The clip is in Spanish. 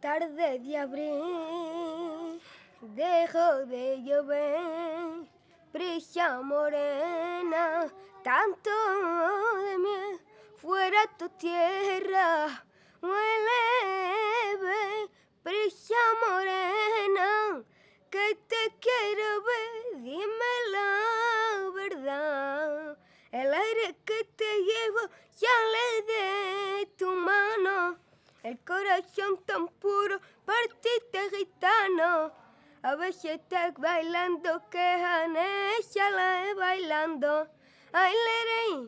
Tarde de abril, dejo de llover, prisa morena, tanto de mí fuera tu tierra, huele, prisa morena, que te quiero ver, dime la verdad, el aire que te llevo ya le de tu el corazón tan puro, partiste gitano. A veces estás bailando, que ya la es bailando. Ay, lerei,